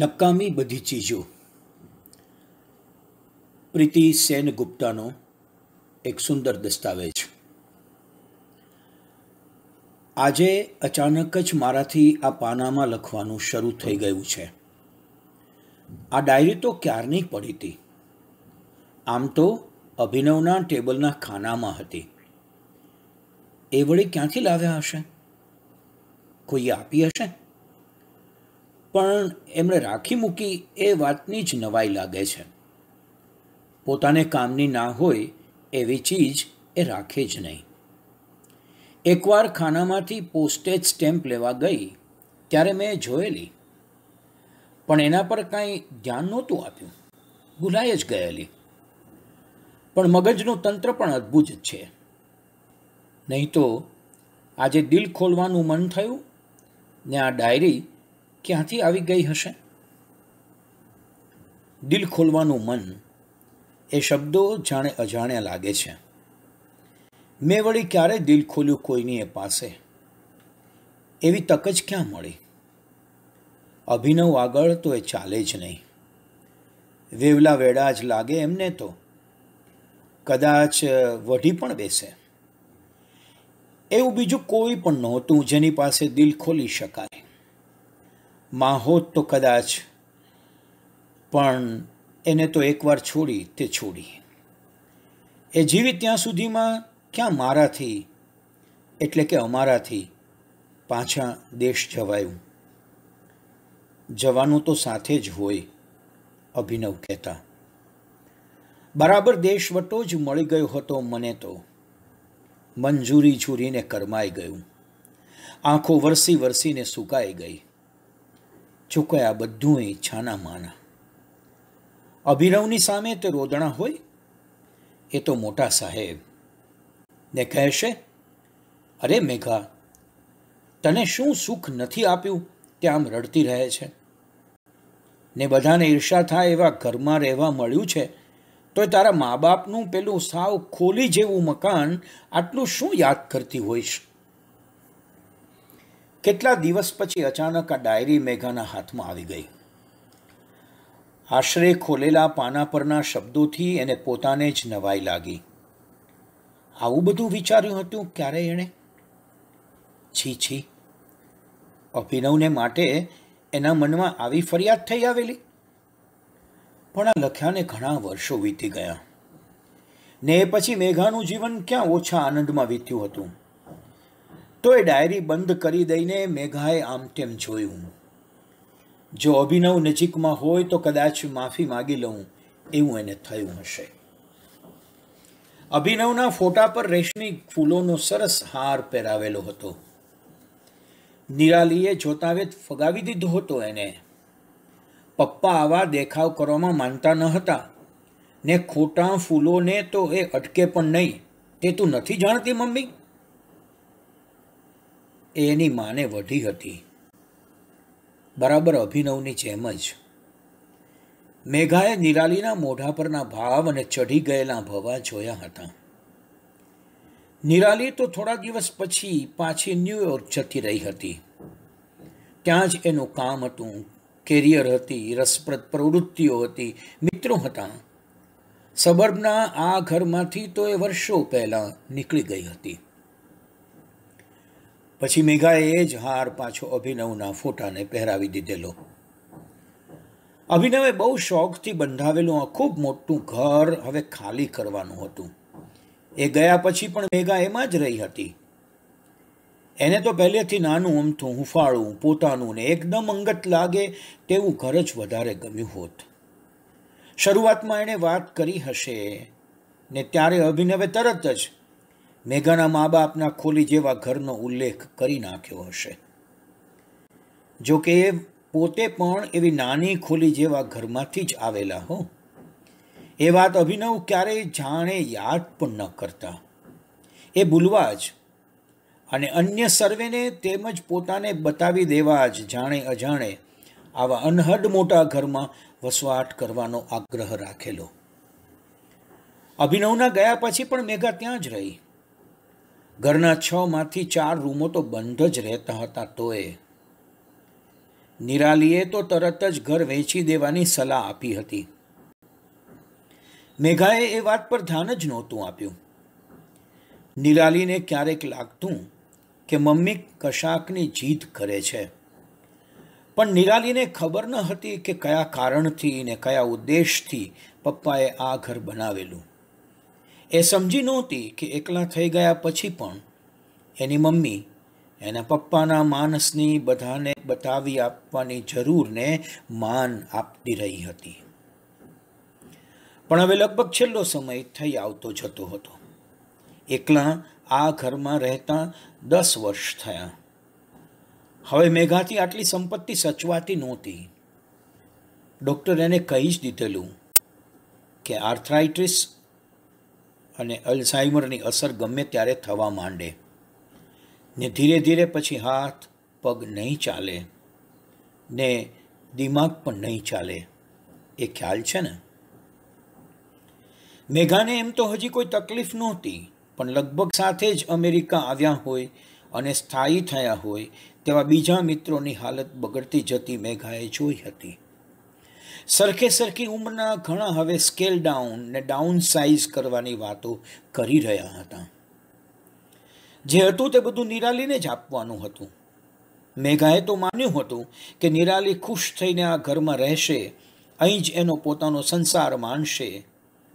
નકામી બધી ચીજો પ્રીતિ સેન ગુપ્તાનો એક સુંદર દસ્તાવેજ આજે અચાનક જ મારાથી આ પાનામાં લખવાનું શરૂ થઈ ગયું છે આ ડાયરી તો ક્યારની પડી હતી આમ તો અભિનવના ટેબલના ખાનામાં હતી એ વળી ક્યાંથી લાવ્યા હશે કોઈએ આપી હશે પણ એમણે રાખી મૂકી એ વાતની જ નવાઈ લાગે છે પોતાને કામની ના હોય એવી ચીજ એ રાખે જ નહીં એકવાર ખાનામાંથી પોસ્ટેજ સ્ટેમ્પ લેવા ગઈ ત્યારે મેં જોયેલી પણ એના પર કાંઈ ધ્યાન નહોતું આપ્યું ભૂલાઈ જ ગયેલી પણ મગજનું તંત્ર પણ અદ્ભુત છે નહીં તો આજે દિલ ખોલવાનું મન થયું ને આ ડાયરી ક્યાંથી આવી ગઈ હશે દિલ ખોલવાનું મન એ શબ્દો જાણે અજાણ્યા લાગે છે મેં વળી ક્યારે દિલ ખોલ્યું કોઈની એ પાસે એવી તક જ ક્યાં મળી અભિનવ આગળ તો એ ચાલે જ નહીં વેવલા વેડા જ લાગે એમને તો કદાચ વઢી પણ બેસે એવું બીજું કોઈ પણ નહોતું જેની પાસે દિલ ખોલી શકાય માં હોત તો કદાચ પણ એને તો એકવાર છોડી તે છોડી એ જીવી ત્યાં સુધીમાં ક્યાં મારાથી એટલે કે અમારાથી પાછા દેશ જવાયું જવાનું તો સાથે જ હોય અભિનવ કહેતા બરાબર દેશવટો જ મળી ગયો હતો મને તો મંજૂરી છૂરીને કરમાઈ ગયું આંખો વરસી વરસીને સુકાઈ ગઈ ચૂકાયા બધું એ છાના માના અભિરવની સામે તે રોદણા હોય એ તો મોટા સાહેબ ને કહેશે અરે મેઘા તને શું સુખ નથી આપ્યું તે આમ રડતી રહે છે ને બધાને ઈર્ષા થાય એવા ઘરમાં રહેવા મળ્યું છે તો તારા મા બાપનું પેલું સાવ ખોલી જેવું મકાન આટલું શું યાદ કરતી હોઈશ કેટલા દિવસ પછી અચાનક આ ડાયરી મેઘાના હાથમાં આવી ગઈ આશરે ખોલેલા પાના પરના શબ્દોથી એને પોતાને જ નવાઈ લાગી આવું બધું વિચાર્યું હતું ક્યારે એણે છી છી અભિનવને માટે એના મનમાં આવી ફરિયાદ થઈ આવેલી પણ આ લખ્યાને ઘણા વર્ષો વીતી ગયા ને એ પછી મેઘાનું જીવન ક્યાં ઓછા આનંદમાં વીત્યું હતું તો એ ડાયરી બંધ કરી દઈને મેઘાએ આમ તેમ જોયું જો અભિનવ નજીકમાં હોય તો કદાચ માફી માગી લઉં એવું એને થયું હશે અભિનવના ફોટા પર રેશમી ફૂલોનો સરસ હાર પહેરાવેલો હતો નિરાલીએ જોતાવેત ફગાવી દીધો હતો એને પપ્પા આવા દેખાવ કરવામાં માનતા ન હતા ને ખોટા ફૂલોને તો એ અટકે પણ નહીં તે તું નથી જાણતી મમ્મી એની માને વધી હતી બરાબર અભિનવની જેમ જ મેઘાએ નિરાલીના મોઢા પરના ભાવ અને ચઢી ગયેલા ભવા જોયા હતા નિરાલી તો થોડા દિવસ પછી પાછી ન્યૂયોર્ક જતી રહી હતી ત્યાં જ એનું કામ હતું કેરિયર હતી રસપ્રદ પ્રવૃત્તિઓ હતી મિત્રો હતા સબર્બના આ ઘરમાંથી તો એ વર્ષો પહેલાં નીકળી ગઈ હતી પછી મેઘાએ એ જ હાર પાછો અભિનવના ફોટાને પહેરાવી દીધેલો અભિનવે બહુ શોખથી બંધાવેલું આ ખૂબ મોટું ઘર હવે ખાલી કરવાનું હતું એ ગયા પછી પણ મેઘા એમાં જ રહી હતી એને તો પહેલેથી નાનું અમથું હુંફાળું પોતાનું ને એકદમ અંગત લાગે તેવું ઘર જ વધારે ગમ્યું હોત શરૂઆતમાં એણે વાત કરી હશે ને ત્યારે અભિનવે તરત જ મેઘાના મા બાપના ખોલી જેવા ઘરનો ઉલ્લેખ કરી નાખ્યો હશે જોકે એ પોતે પણ એવી નાની ખોલી જેવા ઘરમાંથી જ આવેલા હો એ વાત અભિનવ ક્યારેય જાણે યાદ પણ ન કરતા એ ભૂલવા જ અને અન્ય સર્વેને તેમજ પોતાને બતાવી દેવા જ જાણે અજાણે આવા અનહદ મોટા ઘરમાં વસવાટ કરવાનો આગ્રહ રાખેલો અભિનવના ગયા પછી પણ મેઘા ત્યાં જ રહી ઘરના છ માંથી ચાર રૂમો તો બંધ જ રહેતા હતા તોએ નિરાલીએ તો તરત જ ઘર વેચી દેવાની સલાહ આપી હતી મેઘાએ એ વાત પર ધ્યાન જ નહોતું આપ્યું નિરાલીને ક્યારેક લાગતું કે મમ્મી કશાકની જીદ કરે છે પણ નિરાલીને ખબર ન હતી કે કયા કારણથી ને કયા ઉદ્દેશથી પપ્પાએ આ ઘર બનાવેલું એ સમજી નહોતી કે એકલા થઈ ગયા પછી પણ એની મમ્મી એના પપ્પાના માનસની બધાને બતાવી આપવાની જરૂરને માન આપતી રહી હતી પણ હવે લગભગ છેલ્લો સમય થઈ આવતો જતો હતો એકલા આ ઘરમાં રહેતા દસ વર્ષ થયા હવે મેઘાથી આટલી સંપત્તિ સચવાતી નહોતી ડૉક્ટર એને કહી જ દીધેલું કે આર્થરાઇટિસ અને અલ્ઝાઇમરની અસર ગમે ત્યારે થવા માંડે ને ધીરે ધીરે પછી હાથ પગ નહીં ચાલે ને દિમાગ પણ નહીં ચાલે એ ખ્યાલ છે ને મેઘાને એમ તો હજી કોઈ તકલીફ નહોતી પણ લગભગ સાથે જ અમેરિકા આવ્યા હોય અને સ્થાયી થયા હોય તેવા બીજા મિત્રોની હાલત બગડતી જતી મેઘાએ જોઈ હતી સરખે સરખી ઉંમરના ઘણા હવે સ્કેલ ડાઉન ને ડાઉન સાઇઝ કરવાની વાતો કરી રહ્યા હતા જે હતું તે બધું નિરાલીને જ આપવાનું હતું મેઘાએ તો માન્યું હતું કે નિરાલી ખુશ થઈને આ ઘરમાં રહેશે અહીં જ એનો પોતાનો સંસાર માનશે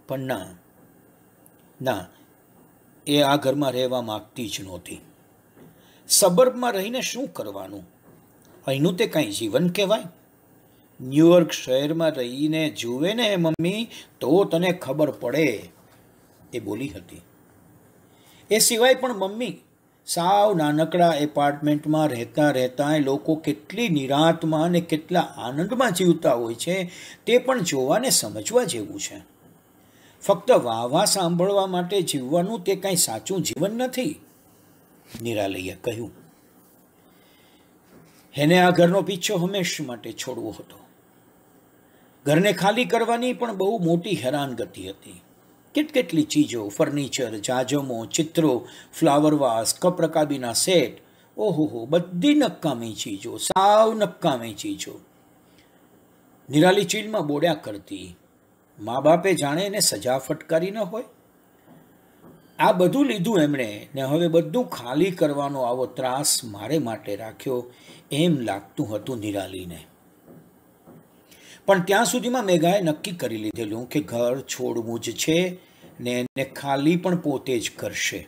પણ ના ના એ આ ઘરમાં રહેવા માગતી જ નહોતી સબર્બમાં રહીને શું કરવાનું અહીંનું તે કાંઈ જીવન કહેવાય ન્યૂયોર્ક શહેરમાં રહીને જુએ ને મમ્મી તો તને ખબર પડે એ બોલી હતી એ સિવાય પણ મમ્મી સાવ નાનકડા એપાર્ટમેન્ટમાં રહેતા રહેતા એ લોકો કેટલી નિરાંતમાં અને કેટલા આનંદમાં જીવતા હોય છે તે પણ જોવાને સમજવા જેવું છે ફક્ત વાહવા સાંભળવા માટે જીવવાનું તે કાંઈ સાચું જીવન નથી નિરાલયે કહ્યું એને આ ઘરનો પીછો હંમેશ માટે છોડવો હતો ઘરને ખાલી કરવાની પણ બહુ મોટી હેરાનગતિ હતી કેટકેટલી ચીજો ફર્નિચર જાજમો ચિત્રો ફ્લાવર વાસ કપ્રકાબીના સેટ ઓહોહો બધી નકામી ચીજો સાવ નકામી ચીજો નિરાલી ચીલમાં બોડ્યા કરતી મા બાપે જાણે એને સજા ફટકારી ન હોય આ બધું લીધું એમણે ને હવે બધું ખાલી કરવાનો આવો ત્રાસ મારે માટે રાખ્યો એમ લાગતું હતું નિરાલીને પણ ત્યાં સુધીમાં મેઘાએ નક્કી કરી લીધેલું કે ઘર છોડવું જ છે ને એને ખાલી પણ પોતે જ કરશે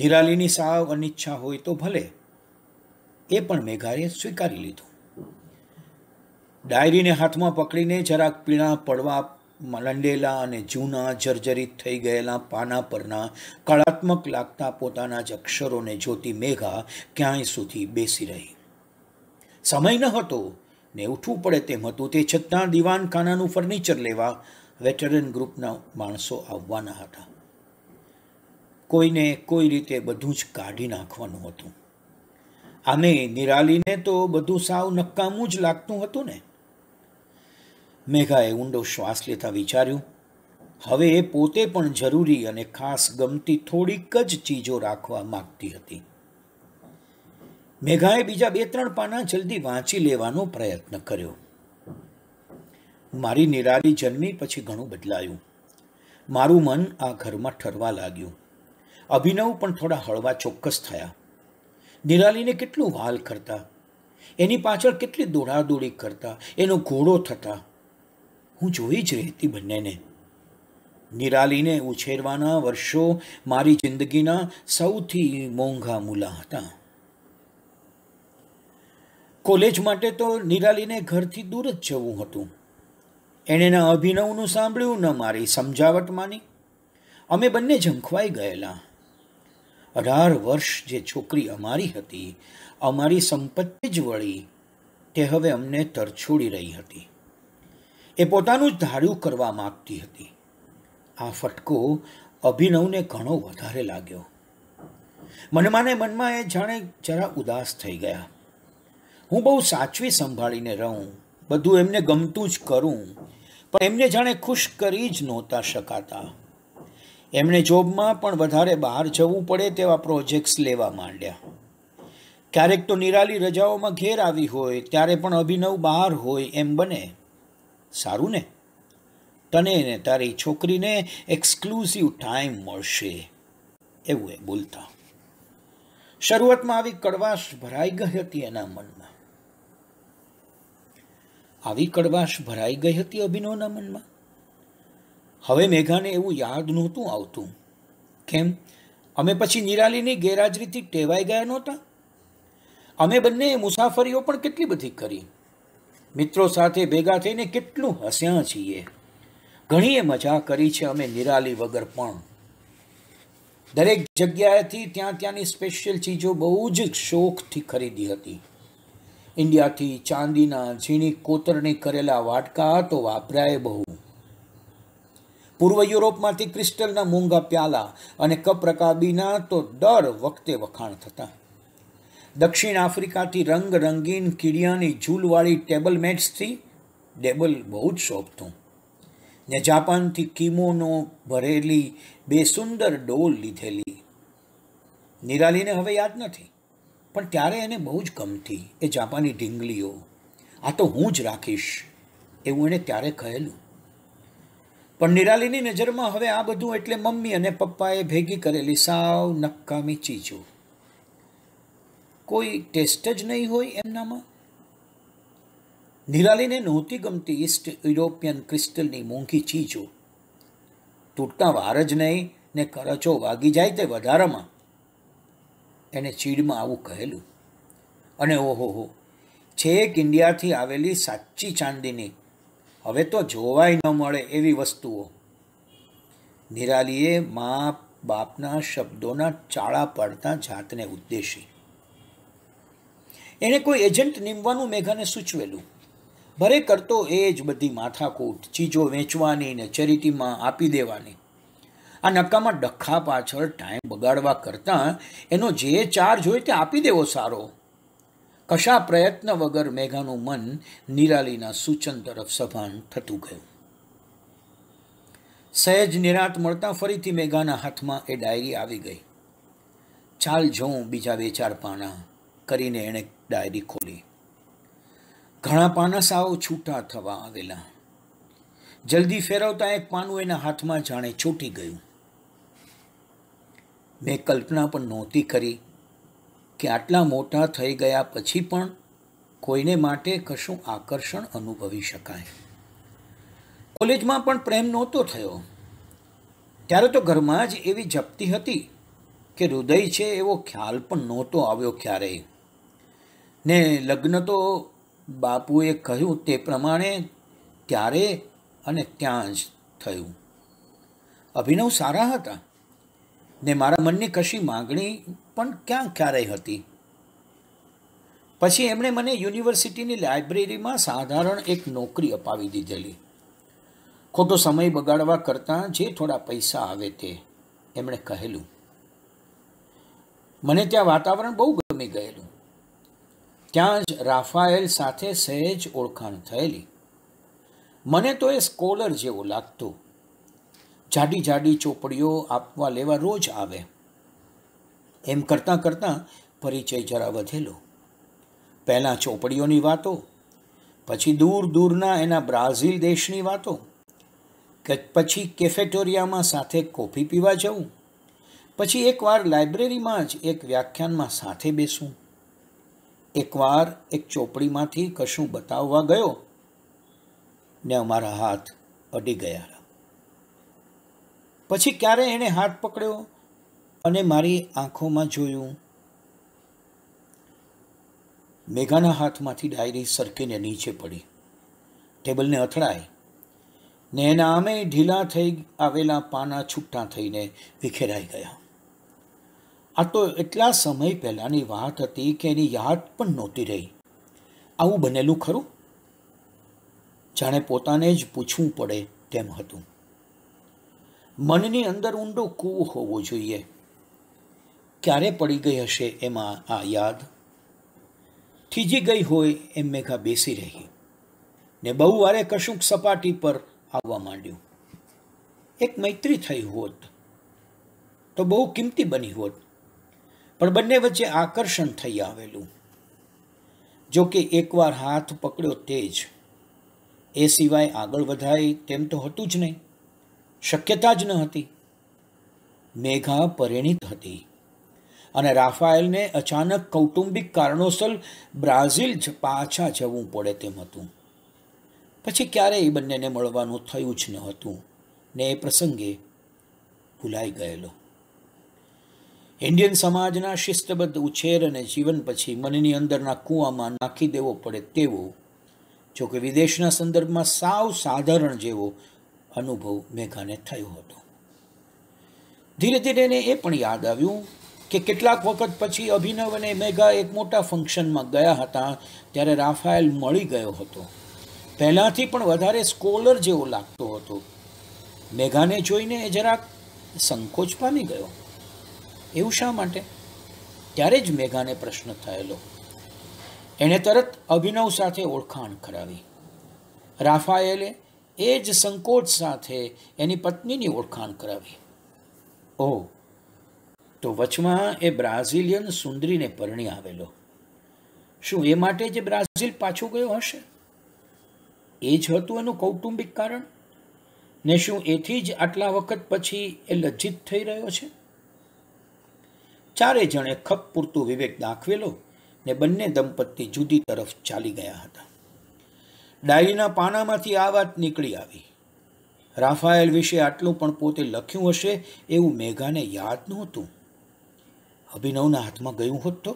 નિરાલીની સાવ અનિચ્છા હોય તો ભલે એ પણ મેઘાએ સ્વીકારી લીધું ડાયરીને હાથમાં પકડીને જરાક પીણા પડવા મલંડેલા અને જૂના જર્જરિત થઈ ગયેલા પાના પરના કળાત્મક લાગતા પોતાના જ અક્ષરોને જોતી મેઘા ક્યાંય સુધી બેસી રહી સમય ન હતો ને ઉઠવું પડે તેમ હતું તે છતાં દિવાનખાનાનું ફર્નિચર લેવા વેટરન ગ્રુપના માણસો આવવાના હતા કોઈને કોઈ રીતે બધું જ કાઢી નાખવાનું હતું આમે નિરાલીને તો બધું સાવ નક્કામું જ લાગતું હતું ને મેઘાએ ઊંડો શ્વાસ લેતા વિચાર્યું હવે એ પોતે પણ જરૂરી અને ખાસ ગમતી થોડીક જ ચીજો રાખવા માગતી હતી મેઘાએ બીજા બે ત્રણ પાના જલ્દી વાંચી લેવાનો પ્રયત્ન કર્યો મારી નિરારી જન્મી પછી ઘણું બદલાયું મારું મન આ ઘરમાં ઠરવા લાગ્યું અભિનવ પણ થોડા હળવા ચોક્કસ થયા નિરાલીને કેટલું વાલ કરતા એની પાછળ કેટલી દોડાદોડી કરતા એનો ઘોડો થતા હું જોઈ જ રહેતી બંનેને નિરાલીને ઉછેરવાના વર્ષો મારી જિંદગીના સૌથી મોંઘા મૂલા હતા કોલેજ માટે તો નિરાલીને ઘરથી દૂર જ જવું હતું એણે ના અભિનવનું સાંભળ્યું ન મારી સમજાવટ માની અમે બંને ઝંખવાઈ ગયેલા અઢાર વર્ષ જે છોકરી અમારી હતી અમારી સંપત્તિ જ વળી તે હવે અમને તરછોડી રહી હતી એ પોતાનું જ ધાર્યું કરવા માગતી હતી આ ફટકો અભિનવને ઘણો વધારે લાગ્યો મનમાને મનમાં એ જાણે જરા ઉદાસ થઈ ગયા હું બહુ સાચવી સંભાળીને રહું બધું એમને ગમતું જ કરું પણ એમને જાણે ખુશ કરી જ નહોતા શકાતા એમણે જોબમાં પણ વધારે બહાર જવું પડે તેવા પ્રોજેક્ટ્સ લેવા માંડ્યા ક્યારેક તો નિરાલી રજાઓમાં ઘેર આવી હોય ત્યારે પણ અભિનવ બહાર હોય એમ બને સારું ને તને ને તારી છોકરીને એક્સક્લુઝિવ ટાઈમ મળશે એવું એ બોલતા શરૂઆતમાં આવી કડવાશ ભરાઈ ગઈ હતી એના મનમાં આવી કડવાશ ભરાઈ ગઈ હતી અભિનવના મનમાં હવે મેઘાને એવું યાદ નહોતું આવતું કેમ અમે પછી નિરાલીની ગેરહાજરીથી ટેવાઈ ગયા નહોતા અમે બંને મુસાફરીઓ પણ કેટલી બધી કરી મિત્રો સાથે ભેગા થઈને કેટલું હસ્યા છીએ ઘણીએ મજા કરી છે અમે નિરાલી વગર પણ દરેક જગ્યાએથી ત્યાં ત્યાંની સ્પેશિયલ ચીજો બહુ જ શોખથી ખરીદી હતી ઇન્ડિયાથી ચાંદીના ઝીણી કોતરણી કરેલા વાટકા તો વાપરાય બહુ પૂર્વ યુરોપમાંથી ક્રિસ્ટલના મૂંગા પ્યાલા અને કપ રકાબીના તો દર વખતે વખાણ થતાં દક્ષિણ આફ્રિકાથી રંગ રંગીન કીડિયાની ઝૂલવાળી ટેબલ મેટ્સથી ડેબલ બહુ જ શોભતું ને જાપાનથી કિમોનો ભરેલી બે સુંદર ડોલ લીધેલી નિરાલીને હવે યાદ નથી પણ ત્યારે એને બહુ જ ગમતી એ જાપાની ઢીંગલીઓ આ તો હું જ રાખીશ એવું એણે ત્યારે કહેલું પણ નિરાલીની નજરમાં હવે આ બધું એટલે મમ્મી અને પપ્પાએ ભેગી કરેલી સાવ નક્કામી ચીજો કોઈ ટેસ્ટ જ નહીં હોય એમનામાં નિરાલીને નહોતી ગમતી ઈસ્ટ યુરોપિયન ક્રિસ્ટલની મોંઘી ચીજો તૂટતા વાર જ નહીં ને કરચો વાગી જાય તે વધારામાં એને ચીડમાં આવું કહેલું અને ઓહો હો છેક ઇન્ડિયાથી આવેલી સાચી ચાંદીની હવે તો જોવાય ન મળે એવી વસ્તુઓ નિરાલીએ મા બાપના શબ્દોના ચાળા પડતા જાતને ઉદ્દેશી એણે કોઈ એજન્ટ નીમવાનું મેઘાને સૂચવેલું ભરે કરતો એ જ બધી માથાકૂટ ચીજો વેચવાની ને ચેરિટીમાં આપી દેવાની આ નક્કામાં ડખ્ખા પાછળ ટાઈમ બગાડવા કરતાં એનો જે ચાર્જ હોય તે આપી દેવો સારો કશા પ્રયત્ન વગર મેઘાનું મન નિરાલીના સૂચન તરફ સભાન થતું ગયું સહેજ નિરાત મળતાં ફરીથી મેઘાના હાથમાં એ ડાયરી આવી ગઈ ચાલ જોઉં બીજા બે ચાર પાના કરીને એણે ડાયરી ખોલી ઘણા પાના છૂટા થવા આવેલા જલ્દી ફેરવતા એક પાનું એના હાથમાં જાણે છૂટી ગયું મેં કલ્પના પણ નહોતી કરી કે આટલા મોટા થઈ ગયા પછી પણ કોઈને માટે કશું આકર્ષણ અનુભવી શકાય કોલેજમાં પણ પ્રેમ નહોતો થયો ત્યારે તો ઘરમાં જ એવી જપતી હતી કે હૃદય છે એવો ખ્યાલ પણ નહોતો આવ્યો ક્યારેય ને લગ્ન તો બાપુએ કહ્યું તે પ્રમાણે ત્યારે અને ત્યાં જ થયું અભિનવ સારા હતા ને મારા મનની કશી માગણી પણ ક્યાં ક્યારેય હતી પછી એમણે મને યુનિવર્સિટીની લાઇબ્રેરીમાં સાધારણ એક નોકરી અપાવી દીધેલી ખોટો સમય બગાડવા કરતાં જે થોડા પૈસા આવે તે એમણે કહેલું મને ત્યાં વાતાવરણ બહુ ગમી ગયેલું ત્યાં જ રાફાએલ સાથે સહેજ ઓળખાણ થયેલી મને તો એ સ્કોલર જેવું લાગતું જાડી જાડી ચોપડીઓ આપવા લેવા રોજ આવે એમ કરતાં કરતાં પરિચય જરા વધેલો પહેલાં ચોપડીઓની વાતો પછી દૂર દૂરના એના બ્રાઝિલ દેશની વાતો કે પછી કેફેટોરિયામાં સાથે કોફી પીવા જવું પછી એકવાર લાઇબ્રેરીમાં જ એક વ્યાખ્યાનમાં સાથે બેસું એકવાર એક ચોપડીમાંથી કશું બતાવવા ગયો ને અમારા હાથ અડી ગયા પછી ક્યારે એણે હાથ પકડ્યો અને મારી આંખોમાં જોયું મેઘાના હાથમાંથી ડાયરી સરકીને નીચે પડી ટેબલને અથડાઈ ને એના આમે ઢીલા થઈ આવેલા પાના છૂટા થઈને વિખેરાઈ ગયા આ તો એટલા સમય પહેલાંની વાત હતી કે એની યાદ પણ નહોતી રહી આવું બનેલું ખરું જાણે પોતાને જ પૂછવું પડે તેમ હતું મનની અંદર ઊંડો કૂવો હોવો જોઈએ ક્યારે પડી ગઈ હશે એમાં આ યાદ થીજી ગઈ હોય એમ મેઘા બેસી રહી ને બહુ વારે કશુંક સપાટી પર આવવા માંડ્યું એક મૈત્રી થઈ હોત તો બહુ કિંમતી બની હોત પણ બંને વચ્ચે આકર્ષણ થઈ આવેલું જો કે એકવાર હાથ પકડ્યો તે જ એ સિવાય આગળ વધાય તેમ તો હતું જ નહીં શક્યતા જ ન હતી મેઘા પરિણિત હતી અને રાફાએલને અચાનક કૌટુંબિક કારણોસર બ્રાઝિલ જ પાછા જવું પડે તેમ હતું પછી ક્યારેય બંનેને મળવાનું થયું જ ન હતું ને એ પ્રસંગે ભૂલાઈ ગયેલો ઇન્ડિયન સમાજના શિસ્તબદ્ધ ઉછેર અને જીવન પછી મનની અંદરના કૂવામાં નાખી દેવો પડે તેવો જોકે વિદેશના સંદર્ભમાં સાવ સાધારણ જેવો અનુભવ મેઘાને થયો હતો ધીરે ધીરે એને એ પણ યાદ આવ્યું કે કેટલાક વખત પછી અભિનવ અને મેઘા એક મોટા ફંક્શનમાં ગયા હતા ત્યારે રાફાયલ મળી ગયો હતો પહેલાંથી પણ વધારે સ્કોલર જેવો લાગતો હતો મેઘાને જોઈને એ જરાક સંકોચ પામી ગયો એવું શા માટે ત્યારે જ મેઘાને પ્રશ્ન થયેલો એણે તરત અભિનવ સાથે ઓળખાણ કરાવી રાફાએલે એ જ સંકોચ સાથે એની પત્નીની ઓળખાણ કરાવી ઓ તો વચમાં એ બ્રાઝિલિયન સુંદરીને પરણી આવેલો શું એ માટે જે બ્રાઝિલ પાછો ગયો હશે એ જ હતું એનું કૌટુંબિક કારણ ને શું એથી જ આટલા વખત પછી એ લજ્જિત થઈ રહ્યો છે ચારે જણે ખપ પૂરતું વિવેક દાખવેલો ને બંને દંપતી જુદી તરફ ચાલી ગયા હતા ડાયરીના પાનામાંથી આ વાત નીકળી આવી રાફાએલ વિશે આટલું પણ પોતે લખ્યું હશે એવું મેઘાને યાદ નહોતું અભિનવના હાથમાં ગયું હોત તો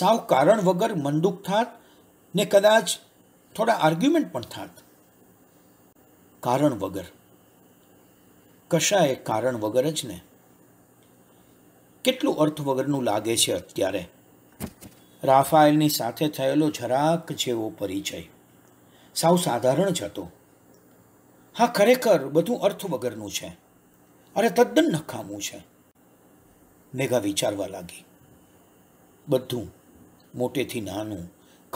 સાવ કારણ વગર મંદુક થાત ને કદાચ થોડા આર્ગ્યુમેન્ટ પણ થાત કારણ વગર કશાએ કારણ વગર જ ને કેટલું અર્થ વગરનું લાગે છે અત્યારે રાફાએલની સાથે થયેલો જરાક જેવો પરિચય સાવ સાધારણ જ હતો હા ખરેખર બધું અર્થ વગરનું છે અરે તદ્દન નખામું છે મેઘા વિચારવા લાગી બધું મોટેથી નાનું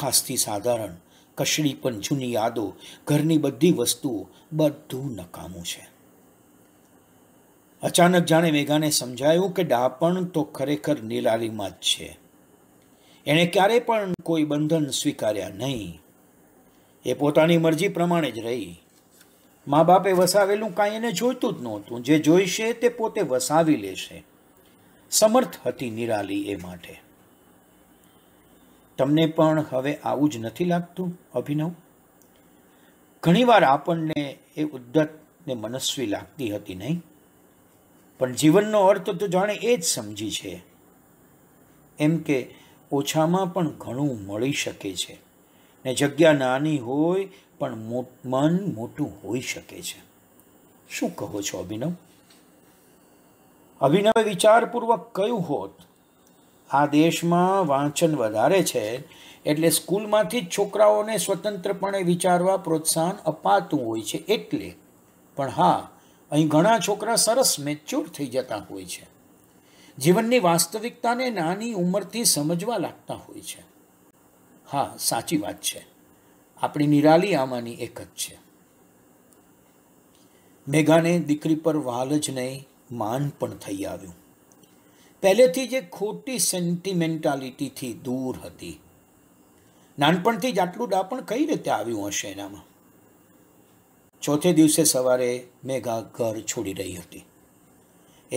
ખાસથી સાધારણ કશડી પણ જૂની યાદો ઘરની બધી વસ્તુઓ બધું નકામું છે અચાનક જાણે મેઘાને સમજાયું કે ડાપણ તો ખરેખર નિરાલીમાં જ છે એણે ક્યારેય પણ કોઈ બંધન સ્વીકાર્યા નહીં એ પોતાની મરજી પ્રમાણે જ રહી મા બાપે વસાવેલું કાંઈ એને જોઈતું જ નહોતું જે જોઈશે તે પોતે વસાવી લેશે સમર્થ હતી નિરાલી એ માટે તમને પણ હવે આવું જ નથી લાગતું અભિનવ ઘણીવાર આપણને એ ઉદ્દત ને મનસ્વી લાગતી હતી નહીં પણ જીવનનો અર્થ તો જાણે એ જ સમજી છે એમ કે ઓછામાં પણ ઘણું મળી શકે છે ને જગ્યા નાની હોય પણ મન મોટું હોઈ શકે છે શું કહો છો અભિનવ અભિનવે વિચારપૂર્વક કહ્યું હોત આ દેશમાં વાંચન વધારે છે એટલે સ્કૂલમાંથી જ છોકરાઓને સ્વતંત્રપણે વિચારવા પ્રોત્સાહન અપાતું હોય છે એટલે પણ હા અહીં ઘણા છોકરા સરસ મેચ્યોર થઈ જતા હોય છે જીવનની વાસ્તવિકતાને નાની ઉંમરથી સમજવા લાગતા હોય છે હા સાચી વાત છે આપણી નિરાલી આમાંની એક જ છે મેઘાને દીકરી પર વાલ જ નહીં માન પણ થઈ આવ્યું પહેલેથી જે ખોટી સેન્ટિમેન્ટાલિટીથી દૂર હતી નાનપણથી જ આટલું ડાપણ કઈ રીતે આવ્યું હશે એનામાં ચોથે દિવસે સવારે મેઘા ઘર છોડી રહી હતી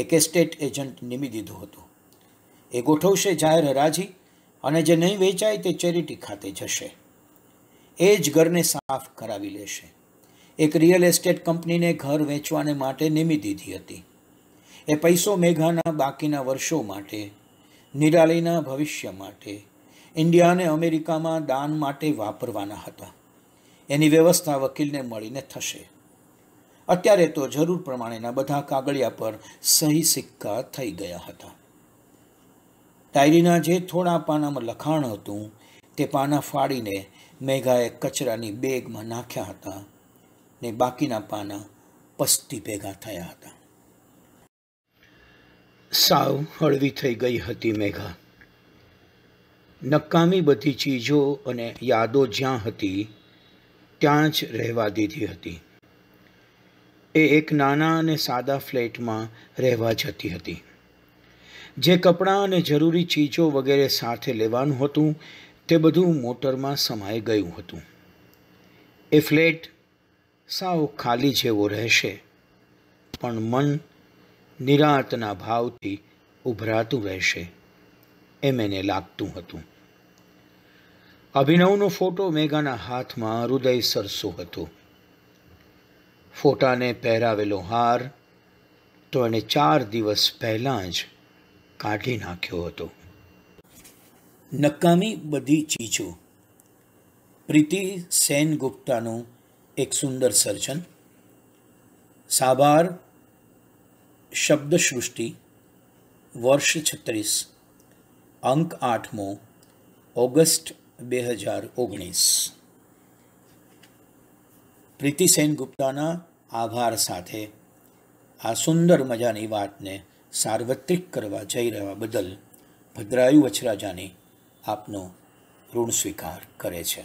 એક એસ્ટેટ એજન્ટ નિમી દીધું હતું એ ગોઠવશે જાહેર હરાજી અને જે નહીં વેચાય તે ચેરિટી ખાતે જશે એ જ ઘરને સાફ કરાવી લેશે એક રિયલ એસ્ટેટ કંપનીને ઘર વેચવાને માટે નિમી દીધી હતી એ પૈસો મેઘાના બાકીના વર્ષો માટે નિરાલીના ભવિષ્ય માટે ઇન્ડિયાને અમેરિકામાં દાન માટે વાપરવાના હતા એની વ્યવસ્થા વકીલને મળીને થશે અત્યારે તો જરૂર પ્રમાણેના બધા કાગળિયા પર સહી સિક્કા થઈ ગયા હતા ડાયરીના જે થોડા પાનામાં લખાણ હતું તે પાના ફાડીને મેઘાએ કચરાની બેગમાં નાખ્યા હતા ને બાકીના પાના પસ્તી ભેગા થયા હતા સાવ હળવી થઈ ગઈ હતી મેઘા નકામી બધી ચીજો અને યાદો જ્યાં હતી ત્યાં જ રહેવા દીધી હતી એ એક નાના અને સાદા ફ્લેટમાં રહેવા જતી હતી જે કપડાં અને જરૂરી ચીજો વગેરે સાથે લેવાનું હતું તે બધું મોટરમાં સમાઈ ગયું હતું એ ફ્લેટ સાવ ખાલી જેવો રહેશે પણ મન નિરાંતના ભાવથી ઉભરાતું રહેશે એમ એને લાગતું હતું અભિનવનો ફોટો મેઘાના હાથમાં હૃદય સરસું હતું ફોટાને પહેરાવેલો હાર તો એણે ચાર દિવસ પહેલાં જ કાઢી નાખ્યો હતો નકામી બધી ચીજો પ્રીતિ સેનગુપ્તાનું એક સુંદર સર્જન સાબાર શબ્દસૃષ્ટિ વર્ષ છત્રીસ અંક આઠમો ઓગસ્ટ બે હજાર ઓગણીસ પ્રીતિ ગુપ્તાના આભાર સાથે આ સુંદર મજાની વાતને સાર્વત્રિક કરવા જઈ રહ્યા બદલ ભદ્રાયુ વચરાજાની આપનો ઋણ સ્વીકાર કરે છે